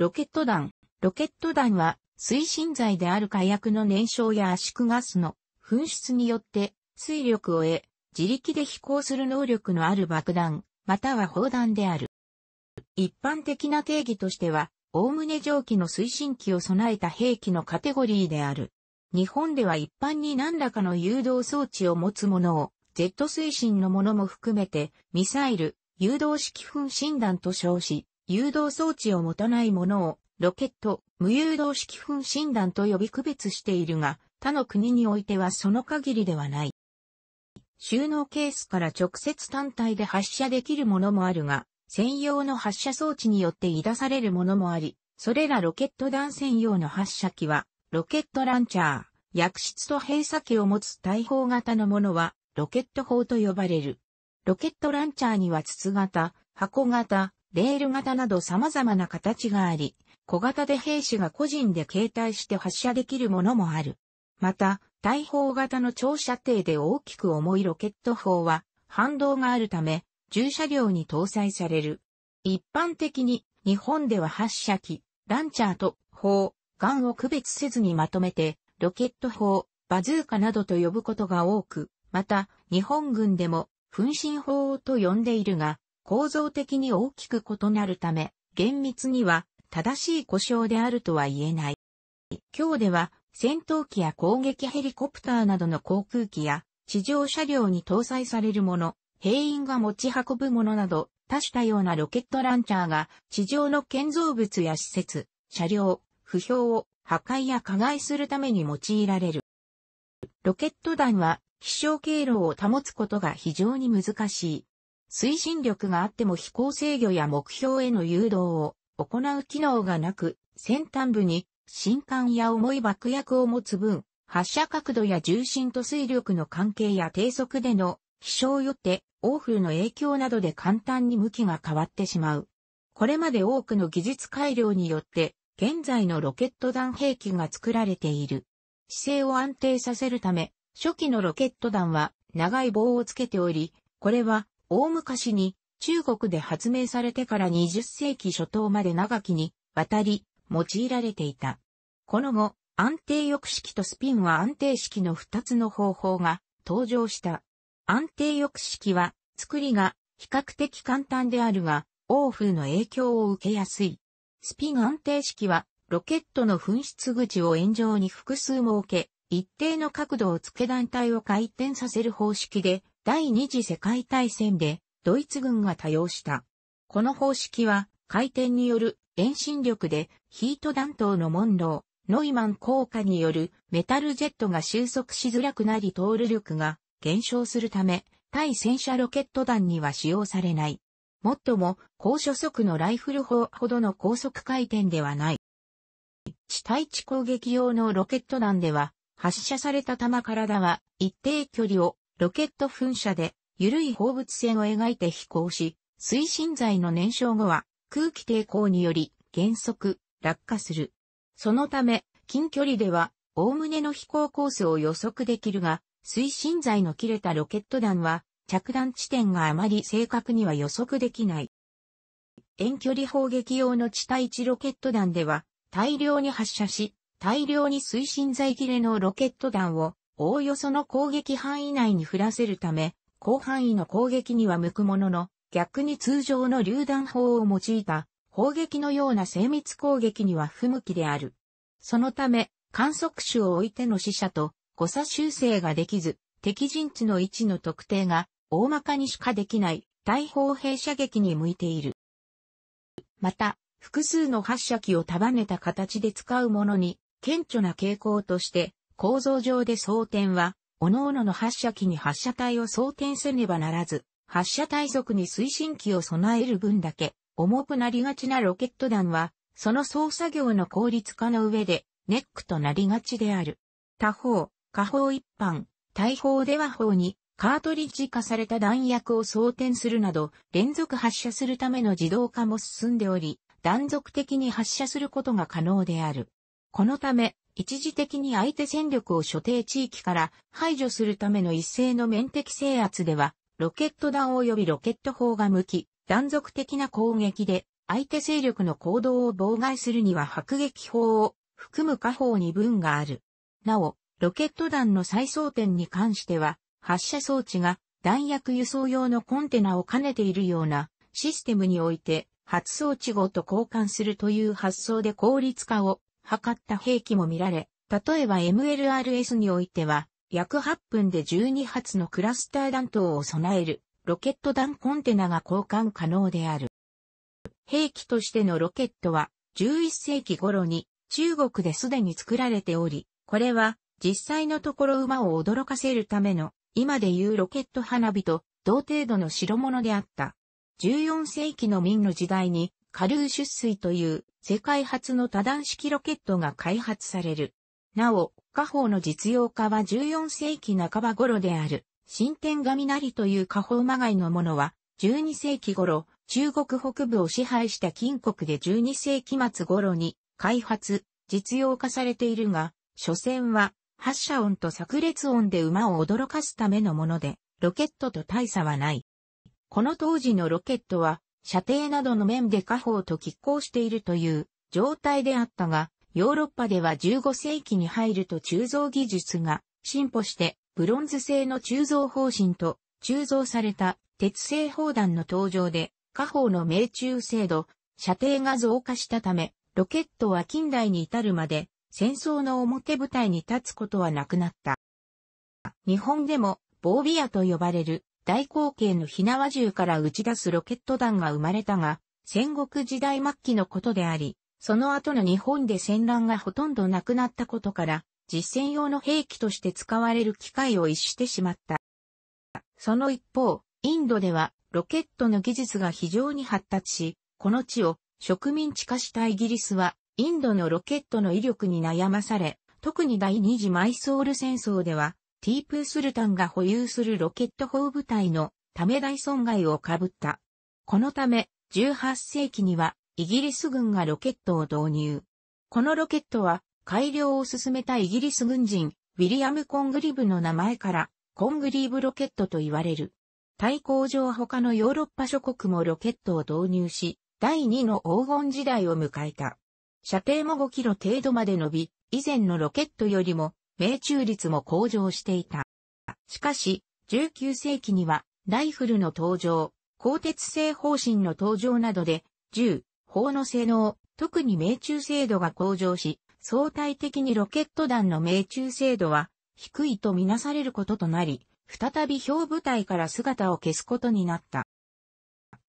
ロケット弾。ロケット弾は、推進剤である火薬の燃焼や圧縮ガスの噴出によって、水力を得、自力で飛行する能力のある爆弾、または砲弾である。一般的な定義としては、おおむね蒸気の推進機を備えた兵器のカテゴリーである。日本では一般に何らかの誘導装置を持つものを、ジェット推進のものも含めて、ミサイル、誘導式噴診断と称し、誘導装置を持たないものを、ロケット、無誘導式噴診断と呼び区別しているが、他の国においてはその限りではない。収納ケースから直接単体で発射できるものもあるが、専用の発射装置によって移出されるものもあり、それらロケット弾専用の発射機は、ロケットランチャー、薬室と閉鎖機を持つ大砲型のものは、ロケット砲と呼ばれる。ロケットランチャーには筒型、箱型、レール型など様々な形があり、小型で兵士が個人で携帯して発射できるものもある。また、大砲型の長射程で大きく重いロケット砲は、反動があるため、重車両に搭載される。一般的に、日本では発射機、ランチャーと砲、ガンを区別せずにまとめて、ロケット砲、バズーカなどと呼ぶことが多く、また、日本軍でも、噴進砲と呼んでいるが、構造的に大きく異なるため、厳密には正しい故障であるとは言えない。今日では戦闘機や攻撃ヘリコプターなどの航空機や地上車両に搭載されるもの、兵員が持ち運ぶものなど多種多様なロケットランチャーが地上の建造物や施設、車両、不評を破壊や加害するために用いられる。ロケット弾は飛翔経路を保つことが非常に難しい。推進力があっても飛行制御や目標への誘導を行う機能がなく、先端部に新艦や重い爆薬を持つ分、発射角度や重心と水力の関係や低速での飛翔よってフルの影響などで簡単に向きが変わってしまう。これまで多くの技術改良によって、現在のロケット弾兵器が作られている。姿勢を安定させるため、初期のロケット弾は長い棒をつけており、これは大昔に中国で発明されてから20世紀初頭まで長きに渡り用いられていた。この後、安定翼式とスピンは安定式の2つの方法が登場した。安定翼式は作りが比較的簡単であるが、欧風の影響を受けやすい。スピン安定式はロケットの噴出口を円状に複数設け、一定の角度をつけ団体を回転させる方式で、第二次世界大戦でドイツ軍が多用した。この方式は回転による遠心力でヒート弾頭のモンロー、ノイマン効果によるメタルジェットが収束しづらくなり通る力が減少するため、対戦車ロケット弾には使用されない。もっとも、高所速のライフル砲ほどの高速回転ではない。地対地攻撃用のロケット弾では、発射された弾体は一定距離をロケット噴射で、緩い放物線を描いて飛行し、推進剤の燃焼後は、空気抵抗により、減速、落下する。そのため、近距離では、おおむねの飛行コースを予測できるが、推進剤の切れたロケット弾は、着弾地点があまり正確には予測できない。遠距離砲撃用の地対地ロケット弾では、大量に発射し、大量に推進剤切れのロケット弾をおおよその攻撃範囲内に降らせるため、広範囲の攻撃には向くものの、逆に通常の榴弾砲を用いた砲撃のような精密攻撃には不向きである。そのため、観測種を置いての死者と誤差修正ができず、敵陣地の位置の特定が大まかにしかできない大砲兵射撃に向いている。また、複数の発射機を束ねた形で使うものに、顕著な傾向として、構造上で装填は、各々の発射機に発射体を装填せねばならず、発射体側に推進機を備える分だけ、重くなりがちなロケット弾は、その操作業の効率化の上で、ネックとなりがちである。他方、下方一般、大砲では方に、カートリッジ化された弾薬を装填するなど、連続発射するための自動化も進んでおり、断続的に発射することが可能である。このため、一時的に相手戦力を所定地域から排除するための一斉の面的制圧では、ロケット弾及びロケット砲が向き、断続的な攻撃で、相手勢力の行動を妨害するには迫撃砲を含む下方に分がある。なお、ロケット弾の再装填に関しては、発射装置が弾薬輸送用のコンテナを兼ねているようなシステムにおいて、発装置ごと交換するという発想で効率化を測った兵器も見られ、例えば MLRS においては、約8分で12発のクラスター弾頭を備える、ロケット弾コンテナが交換可能である。兵器としてのロケットは、11世紀頃に中国ですでに作られており、これは実際のところ馬を驚かせるための今でいうロケット花火と同程度の代物であった。14世紀の明の時代に下流出水という世界初の多段式ロケットが開発される。なお、火砲の実用化は14世紀半ば頃である。新天雷という火砲まがいのものは、12世紀頃、中国北部を支配した金国で12世紀末頃に開発、実用化されているが、所詮は発射音と炸裂音で馬を驚かすためのもので、ロケットと大差はない。この当時のロケットは、射程などの面で火砲と拮抗しているという状態であったが、ヨーロッパでは15世紀に入ると鋳造技術が進歩して、ブロンズ製の鋳造方針と鋳造された鉄製砲弾の登場で、火砲の命中精度、射程が増加したため、ロケットは近代に至るまで戦争の表舞台に立つことはなくなった。日本でも、ボービアと呼ばれる大口径の火縄銃から打ち出すロケット弾が生まれたが、戦国時代末期のことであり、その後の日本で戦乱がほとんどなくなったことから、実戦用の兵器として使われる機会を逸してしまった。その一方、インドではロケットの技術が非常に発達し、この地を植民地化したイギリスは、インドのロケットの威力に悩まされ、特に第二次マイソール戦争では、ティープースルタンが保有するロケット砲部隊のため大損害を被った。このため、18世紀にはイギリス軍がロケットを導入。このロケットは改良を進めたイギリス軍人、ウィリアム・コングリブの名前から、コングリーブロケットと言われる。対抗上他のヨーロッパ諸国もロケットを導入し、第2の黄金時代を迎えた。射程も5キロ程度まで伸び、以前のロケットよりも命中率も向上していた。しかし、19世紀には、ライフルの登場、鋼鉄製方針の登場などで、銃、砲の性能、特に命中精度が向上し、相対的にロケット弾の命中精度は低いとみなされることとなり、再び表部隊から姿を消すことになった。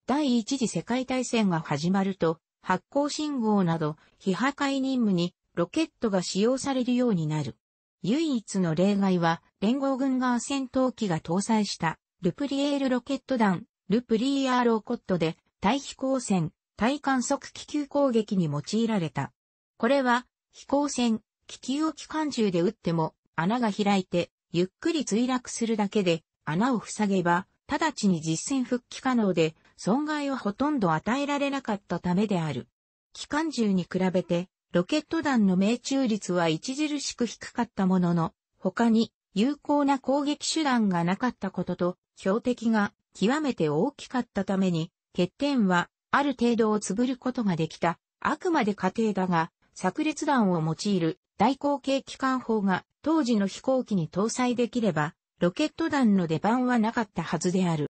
第一次世界大戦が始まると、発光信号など非破壊任務にロケットが使用されるようになる。唯一の例外は、連合軍が戦闘機が搭載した、ルプリエールロケット弾、ルプリーアーロコットで、対飛行船、対観測気球攻撃に用いられた。これは、飛行船、気球を機関銃で撃っても、穴が開いて、ゆっくり墜落するだけで、穴を塞げば、直ちに実戦復帰可能で、損害をほとんど与えられなかったためである。機関銃に比べて、ロケット弾の命中率は著しく低かったものの、他に有効な攻撃手段がなかったことと、標的が極めて大きかったために、欠点はある程度をつぶることができた、あくまで過程だが、炸裂弾を用いる大口径機関砲が当時の飛行機に搭載できれば、ロケット弾の出番はなかったはずである。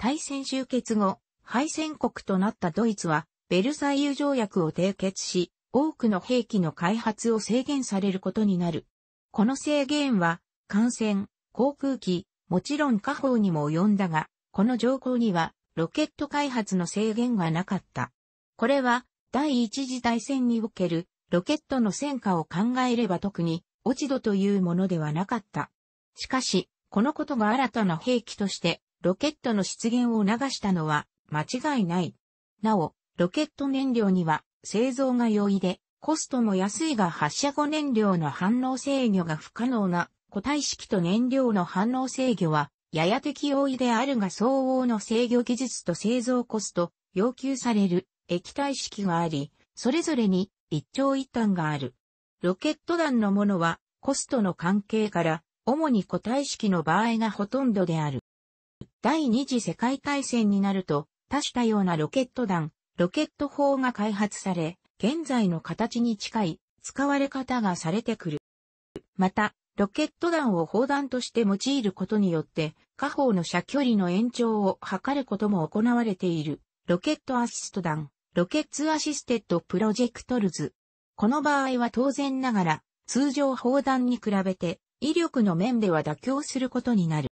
対戦終結後、敗戦国となったドイツは、ベルサイユ条約を締結し、多くの兵器の開発を制限されることになる。この制限は、艦船、航空機、もちろん火砲にも及んだが、この条項には、ロケット開発の制限がなかった。これは、第一次大戦における、ロケットの戦果を考えれば特に、落ち度というものではなかった。しかし、このことが新たな兵器として、ロケットの出現を促したのは、間違いない。なお、ロケット燃料には、製造が容易で、コストも安いが発射後燃料の反応制御が不可能な固体式と燃料の反応制御は、やや適応意であるが相応の制御技術と製造コスト、要求される液体式があり、それぞれに一長一短がある。ロケット弾のものはコストの関係から、主に固体式の場合がほとんどである。第二次世界大戦になると、多種多様なロケット弾、ロケット砲が開発され、現在の形に近い使われ方がされてくる。また、ロケット弾を砲弾として用いることによって、下方の射距離の延長を測ることも行われている、ロケットアシスト弾、ロケッツアシステッドプロジェクトルズ。この場合は当然ながら、通常砲弾に比べて、威力の面では妥協することになる。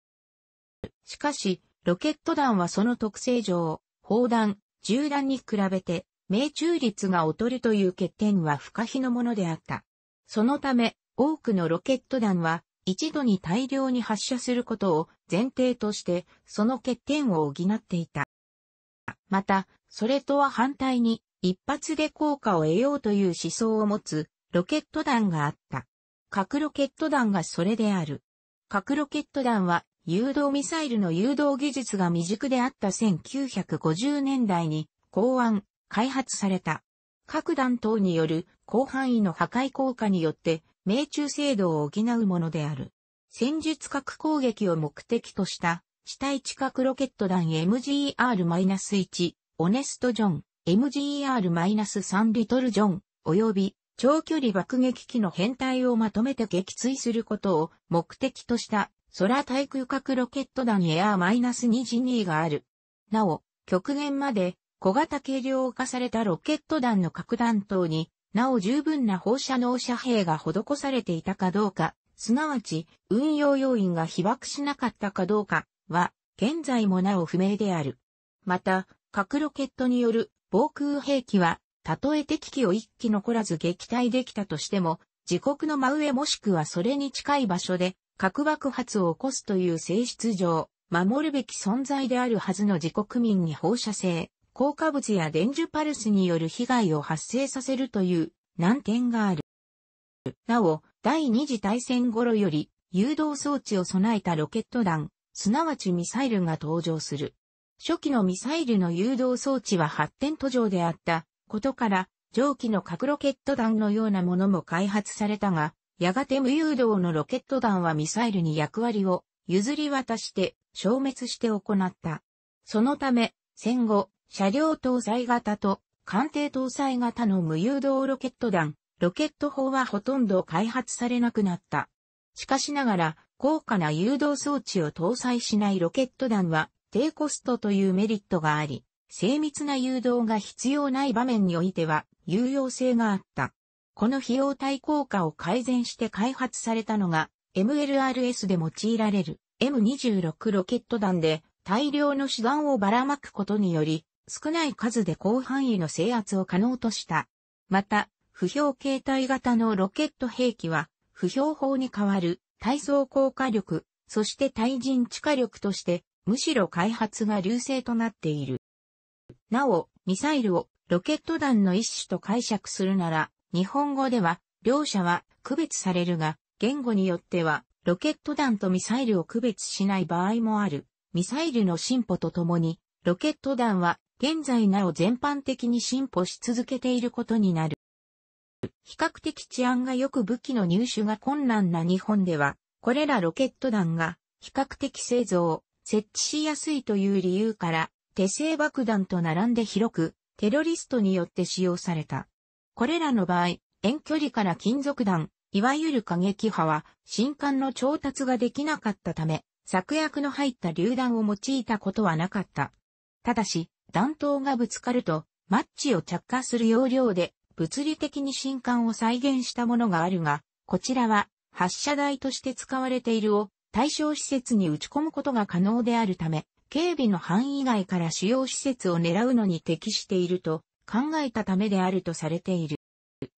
しかし、ロケット弾はその特性上、砲弾、銃弾に比べて、命中率が劣るという欠点は不可避のものであった。そのため、多くのロケット弾は、一度に大量に発射することを前提として、その欠点を補っていた。また、それとは反対に、一発で効果を得ようという思想を持つ、ロケット弾があった。核ロケット弾がそれである。核ロケット弾は誘導ミサイルの誘導技術が未熟であった1950年代に考案、開発された。各弾頭による広範囲の破壊効果によって命中精度を補うものである。戦術核攻撃を目的とした地対地核ロケット弾 MGR-1、オネストジョン、MGR-3 リトルジョン、及び長距離爆撃機の編隊をまとめて撃墜することを目的とした空対空核ロケット弾エアー -22 がある。なお、極限まで小型軽量化されたロケット弾の核弾頭に、なお十分な放射能遮蔽が施されていたかどうか、すなわち運用要因が被爆しなかったかどうかは、現在もなお不明である。また、核ロケットによる防空兵器は、たとえ敵機を一機残らず撃退できたとしても、自国の真上もしくはそれに近い場所で核爆発を起こすという性質上、守るべき存在であるはずの自国民に放射性、効果物や電磁パルスによる被害を発生させるという難点がある。なお、第二次大戦頃より誘導装置を備えたロケット弾、すなわちミサイルが登場する。初期のミサイルの誘導装置は発展途上であったことから、上記の核ロケット弾のようなものも開発されたが、やがて無誘導のロケット弾はミサイルに役割を譲り渡して消滅して行った。そのため、戦後、車両搭載型と艦艇搭載型の無誘導ロケット弾、ロケット砲はほとんど開発されなくなった。しかしながら、高価な誘導装置を搭載しないロケット弾は低コストというメリットがあり、精密な誘導が必要ない場面においては有用性があった。この費用対効果を改善して開発されたのが、MLRS で用いられる M26 ロケット弾で、大量の手段をばらまくことにより、少ない数で広範囲の制圧を可能とした。また、不評形態型のロケット兵器は、不評法に代わる体操効果力、そして対人地下力として、むしろ開発が流星となっている。なお、ミサイルをロケット弾の一種と解釈するなら、日本語では、両者は区別されるが、言語によっては、ロケット弾とミサイルを区別しない場合もある。ミサイルの進歩とともに、ロケット弾は現在なお全般的に進歩し続けていることになる。比較的治安がよく武器の入手が困難な日本では、これらロケット弾が比較的製造、設置しやすいという理由から、手製爆弾と並んで広く、テロリストによって使用された。これらの場合、遠距離から金属弾、いわゆる過激派は、新刊の調達ができなかったため、作薬の入った榴弾を用いたことはなかった。ただし、弾頭がぶつかると、マッチを着火する要領で、物理的に新刊を再現したものがあるが、こちらは、発射台として使われているを、対象施設に打ち込むことが可能であるため、警備の範囲外から主要施設を狙うのに適していると考えたためであるとされている。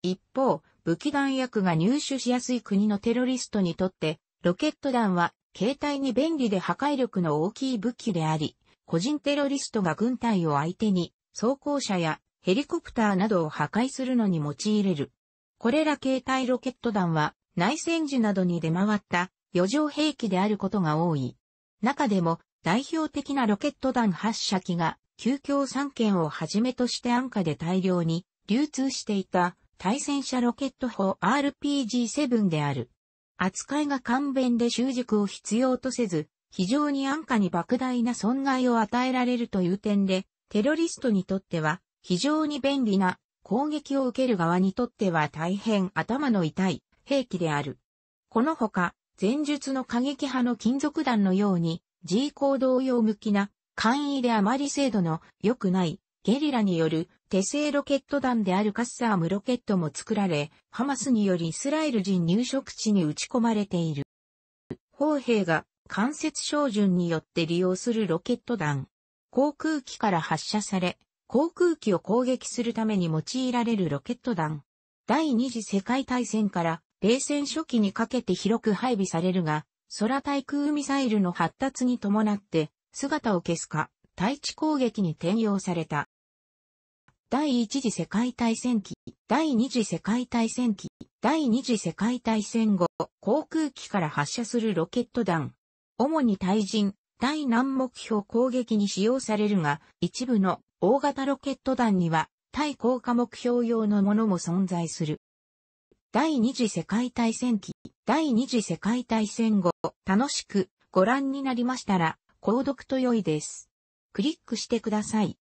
一方、武器弾薬が入手しやすい国のテロリストにとって、ロケット弾は携帯に便利で破壊力の大きい武器であり、個人テロリストが軍隊を相手に装甲車やヘリコプターなどを破壊するのに用いれる。これら携帯ロケット弾は内戦時などに出回った余剰兵器であることが多い。中でも代表的なロケット弾発射機が旧京三県をはじめとして安価で大量に流通していた対戦車ロケット砲 RPG-7 である。扱いが簡便で習熟を必要とせず、非常に安価に莫大な損害を与えられるという点で、テロリストにとっては非常に便利な攻撃を受ける側にとっては大変頭の痛い兵器である。このほか、前述の過激派の金属弾のように G 行動用向きな簡易であまり精度の良くないゲリラによる手製ロケット弾であるカッサームロケットも作られ、ハマスによりイスラエル人入植地に打ち込まれている。砲兵が関節照準によって利用するロケット弾。航空機から発射され、航空機を攻撃するために用いられるロケット弾。第二次世界大戦から冷戦初期にかけて広く配備されるが、空対空ミサイルの発達に伴って姿を消すか、対地攻撃に転用された。第一次世界大戦期、第二次世界大戦期、第二次世界大戦後、航空機から発射するロケット弾。主に対人、対南目標攻撃に使用されるが、一部の大型ロケット弾には、対降下目標用のものも存在する。第二次世界大戦期、第二次世界大戦後、楽しくご覧になりましたら、購読と良いです。クリックしてください。